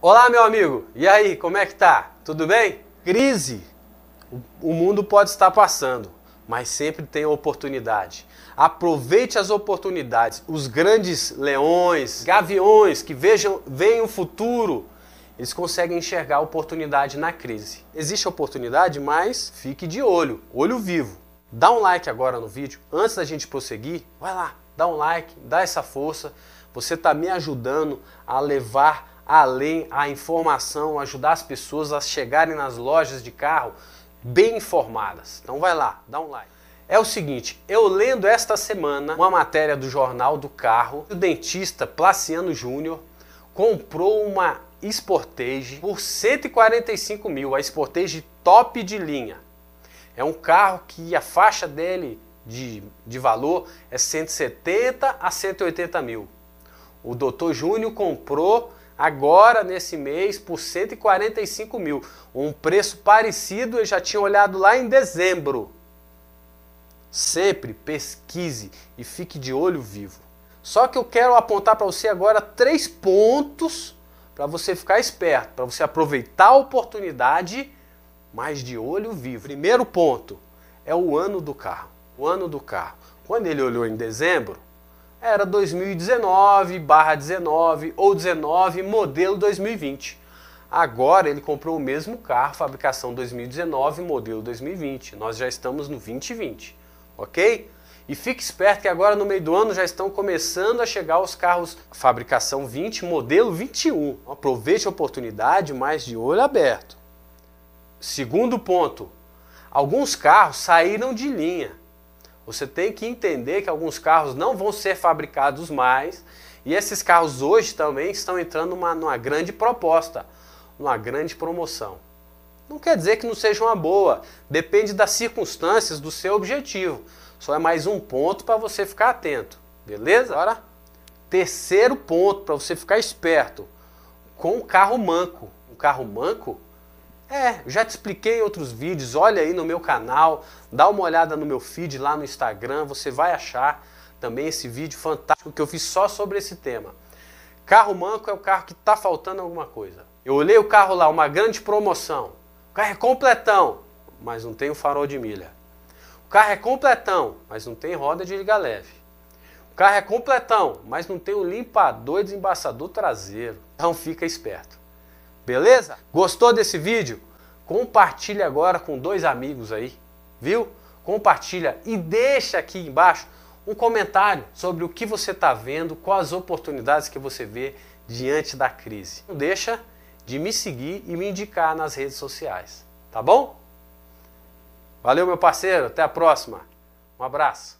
Olá, meu amigo. E aí, como é que tá? Tudo bem? Crise. O mundo pode estar passando, mas sempre tem oportunidade. Aproveite as oportunidades. Os grandes leões, gaviões que vejam, veem o futuro, eles conseguem enxergar oportunidade na crise. Existe oportunidade, mas fique de olho, olho vivo. Dá um like agora no vídeo. Antes da gente prosseguir, vai lá, dá um like, dá essa força. Você está me ajudando a levar Além a informação, ajudar as pessoas a chegarem nas lojas de carro bem informadas. Então vai lá, dá um like. É o seguinte, eu lendo esta semana uma matéria do Jornal do Carro, o dentista Placiano Júnior comprou uma Sportage por 145 mil, a Sportage top de linha. É um carro que a faixa dele de, de valor é 170 a 180 mil. O doutor Júnior comprou agora nesse mês por 145 mil. Um preço parecido eu já tinha olhado lá em dezembro. Sempre pesquise e fique de olho vivo. Só que eu quero apontar para você agora três pontos para você ficar esperto, para você aproveitar a oportunidade, mas de olho vivo. Primeiro ponto é o ano do carro. O ano do carro. Quando ele olhou em dezembro, era 2019/19 ou 19 modelo 2020. Agora ele comprou o mesmo carro, fabricação 2019, modelo 2020. Nós já estamos no 2020, ok? E fique esperto que agora no meio do ano já estão começando a chegar os carros fabricação 20, modelo 21. Aproveite a oportunidade, mas de olho aberto. Segundo ponto, alguns carros saíram de linha. Você tem que entender que alguns carros não vão ser fabricados mais e esses carros hoje também estão entrando numa, numa grande proposta, numa grande promoção. Não quer dizer que não seja uma boa, depende das circunstâncias do seu objetivo. Só é mais um ponto para você ficar atento, beleza? Agora, terceiro ponto para você ficar esperto: com o carro manco. O carro manco é, já te expliquei em outros vídeos, olha aí no meu canal, dá uma olhada no meu feed lá no Instagram, você vai achar também esse vídeo fantástico que eu fiz só sobre esse tema. Carro manco é o carro que está faltando alguma coisa. Eu olhei o carro lá, uma grande promoção. O carro é completão, mas não tem o farol de milha. O carro é completão, mas não tem roda de liga leve. O carro é completão, mas não tem o limpador e desembaçador traseiro. Então fica esperto. Beleza? Gostou desse vídeo? Compartilha agora com dois amigos aí, viu? Compartilha e deixa aqui embaixo um comentário sobre o que você está vendo, quais oportunidades que você vê diante da crise. Não deixa de me seguir e me indicar nas redes sociais, tá bom? Valeu, meu parceiro, até a próxima. Um abraço.